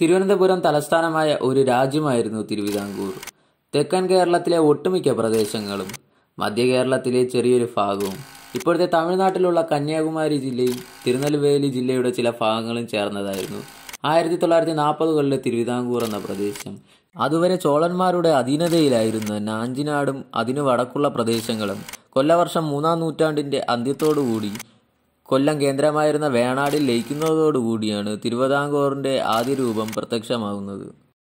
തിരുവനന്തപുരം തലസ്ഥാനമായ ഒരു രാജ്യമായിരുന്നു തിരുവിതാംകൂർ തെക്കൻ കേരളത്തിലെ ഒട്ടുമിക്ക പ്രദേശങ്ങളും മധ്യ കേരളത്തിലെ ചെറിയൊരു ഭാഗവും ഇപ്പോഴത്തെ തമിഴ്നാട്ടിലുള്ള കന്യാകുമാരി ജില്ലയും തിരുനെൽവേലി ജില്ലയുടെ ചില ഭാഗങ്ങളും ചേർന്നതായിരുന്നു ആയിരത്തി തൊള്ളായിരത്തി നാൽപ്പതുകളിലെ തിരുവിതാംകൂർ എന്ന പ്രദേശം അതുവരെ ചോളന്മാരുടെ അധീനതയിലായിരുന്ന നാഞ്ചിനാടും അതിനു വടക്കുള്ള പ്രദേശങ്ങളും കൊല്ലവർഷം മൂന്നാം നൂറ്റാണ്ടിൻ്റെ അന്ത്യത്തോടുകൂടി കൊല്ലം കേന്ദ്രമായിരുന്ന വേണാടിൽ ലയിക്കുന്നതോടുകൂടിയാണ് തിരുവിതാംകൂറിൻ്റെ ആദ്യ രൂപം പ്രത്യക്ഷമാകുന്നത്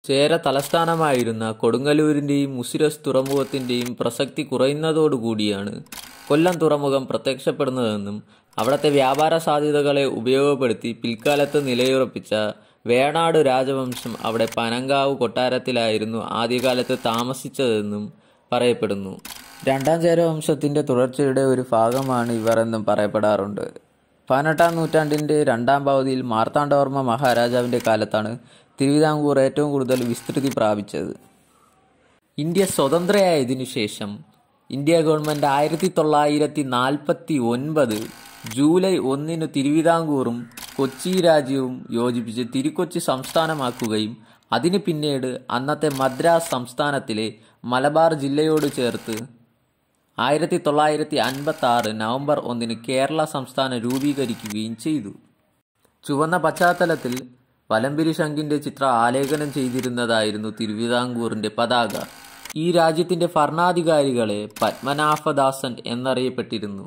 ചേര തലസ്ഥാനമായിരുന്ന കൊടുങ്ങല്ലൂരിൻ്റെയും മുസിരസ് തുറമുഖത്തിൻ്റെയും പ്രസക്തി കുറയുന്നതോടുകൂടിയാണ് കൊല്ലം തുറമുഖം പ്രത്യക്ഷപ്പെടുന്നതെന്നും അവിടത്തെ വ്യാപാര സാധ്യതകളെ ഉപയോഗപ്പെടുത്തി പിൽക്കാലത്ത് നിലയുറപ്പിച്ച വേണാട് രാജവംശം അവിടെ പനങ്കാവ് കൊട്ടാരത്തിലായിരുന്നു ആദ്യകാലത്ത് താമസിച്ചതെന്നും പറയപ്പെടുന്നു രണ്ടാം ചേരവംശത്തിൻ്റെ തുടർച്ചയുടെ ഒരു ഭാഗമാണ് ഇവർ എന്നും പറയപ്പെടാറുണ്ട് പതിനെട്ടാം നൂറ്റാണ്ടിൻ്റെ രണ്ടാം പകുതിയിൽ മാർത്താണ്ഡവർമ്മ മഹാരാജാവിൻ്റെ കാലത്താണ് തിരുവിതാംകൂർ ഏറ്റവും കൂടുതൽ വിസ്തൃതി പ്രാപിച്ചത് ഇന്ത്യ സ്വതന്ത്രയായതിനു ശേഷം ഇന്ത്യ ഗവൺമെൻറ് ആയിരത്തി തൊള്ളായിരത്തി നാൽപ്പത്തി ഒൻപത് ജൂലൈ ഒന്നിന് തിരുവിതാംകൂറും കൊച്ചി രാജ്യവും യോജിപ്പിച്ച് തിരുക്കൊച്ചി സംസ്ഥാനമാക്കുകയും അതിന് പിന്നീട് അന്നത്തെ മദ്രാസ് സംസ്ഥാനത്തിലെ മലബാർ ജില്ലയോട് ചേർത്ത് ആയിരത്തി തൊള്ളായിരത്തി അൻപത്തി ആറ് നവംബർ ഒന്നിന് കേരള സംസ്ഥാനം രൂപീകരിക്കുകയും ചെയ്തു ചുവന്ന പശ്ചാത്തലത്തിൽ വലംപിരി ശങ്കിന്റെ ചിത്രം ആലേഖനം ചെയ്തിരുന്നതായിരുന്നു തിരുവിതാംകൂറിൻ്റെ പതാക ഈ രാജ്യത്തിന്റെ ഭരണാധികാരികളെ പത്മനാഭദാസൻ എന്നറിയപ്പെട്ടിരുന്നു